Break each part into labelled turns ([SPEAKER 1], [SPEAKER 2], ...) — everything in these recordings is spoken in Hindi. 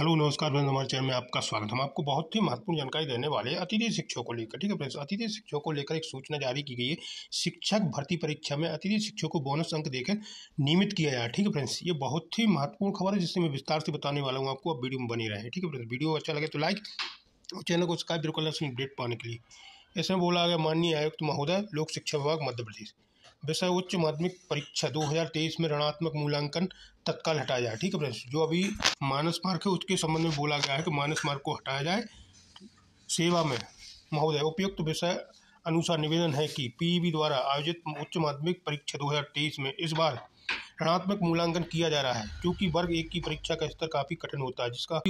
[SPEAKER 1] हेलो नमस्कार फ्रेंड्स हमारे चैनल में आपका स्वागत हम आपको बहुत ही महत्वपूर्ण जानकारी देने वाले हैं अतिथि शिक्षकों को लेकर ठीक है फ्रेंड्स अतिथि शिक्षकों को लेकर एक सूचना जारी की गई है शिक्षक भर्ती परीक्षा में अतिथि शिक्षकों को बोनस अंक देकर नियमित किया जाए ठीक है फ्रेंड्स ये बहुत ही महत्वपूर्ण खबर है जिससे मैं विस्तार से बताने वाला हूँ आपको आप वीडियो में बनी रहे ठीक है फ्रेंड्स वीडियो अच्छा लगे तो लाइक और चैनल को सब्सक्राइब जरूर अपडेट पाने के लिए में बोला गया माननीय आयुक्त महोदय लोक शिक्षा विभाग मध्य प्रदेश विषय उच्च माध्यमिक परीक्षा 2023 में ऋणात्मक मूल्यांकन तत्काल हटाया जाए ठीक है फ्रेंड्स जो अभी मानस मार्ग है उसके संबंध में बोला गया है कि मानस मार्ग को हटाया जाए सेवा में महोदय उपयुक्त विषय अनुसार निवेदन है कि पीईबी द्वारा आयोजित उच्च माध्यमिक परीक्षा 2023 में इस बार ऋणात्मक मूल्यांकन किया जा रहा है क्योंकि वर्ग एक की परीक्षा का स्तर काफ़ी कठिन होता है जिसका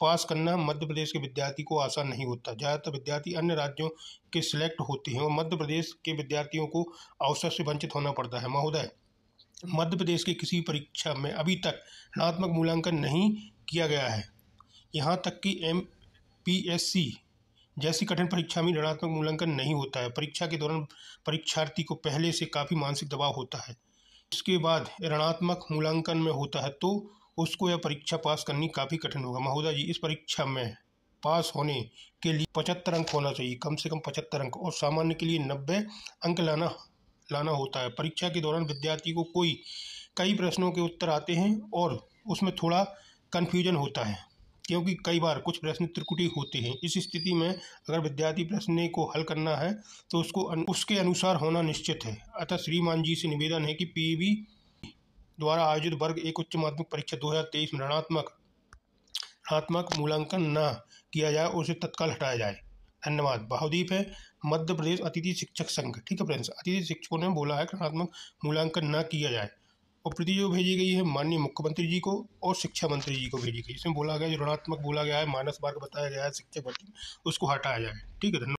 [SPEAKER 1] पास करना मध्य प्रदेश के विद्यार्थी को आसान नहीं होता ज़्यादातर विद्यार्थी अन्य राज्यों के सिलेक्ट होते हैं और मध्य प्रदेश के विद्यार्थियों को अवसर से वंचित होना पड़ता है महोदय मध्य प्रदेश के किसी परीक्षा में अभी तक ऋणात्मक मूल्यांकन नहीं किया गया है यहाँ तक कि एम जैसी कठिन परीक्षा में ऋणात्मक मूल्यांकन नहीं होता है परीक्षा के दौरान परीक्षार्थी को पहले से काफ़ी मानसिक दबाव होता है इसके बाद ऋणात्मक मूल्यांकन में होता है तो उसको यह परीक्षा पास करनी काफ़ी कठिन होगा महोदय जी इस परीक्षा में पास होने के लिए पचहत्तर अंक होना चाहिए कम से कम पचहत्तर अंक और सामान्य के लिए नब्बे अंक लाना लाना होता है परीक्षा के दौरान विद्यार्थी को कोई कई प्रश्नों के उत्तर आते हैं और उसमें थोड़ा कन्फ्यूजन होता है क्योंकि कई बार कुछ प्रश्न त्रिकुटी होते हैं इस स्थिति में अगर विद्यार्थी प्रश्न को हल करना है तो उसको अन, उसके अनुसार होना निश्चित है अतः श्रीमान जी से निवेदन है कि पी द्वारा आयोजित वर्ग एक उच्च माध्यमिक परीक्षा 2023 में ऋणात्मक ऋणात्मक मूल्यांकन न किया जाए और उसे तत्काल हटाया जाए धन्यवाद बहुदीप है मध्य प्रदेश अतिथि शिक्षक संघ ठीक है फ्रेंड्स अतिथि शिक्षकों ने बोला है कि ऋणात्मक मूल्यांकन न किया जाए और प्रति जो भेजी गई है माननीय मुख्यमंत्री जी को और शिक्षा मंत्री जी को भेजी गई इसमें बोला गया जो ऋणात्मक बोला गया है मानस बार बताया गया है शिक्षक भर्ती उसको हटाया जाए ठीक है धन्यवाद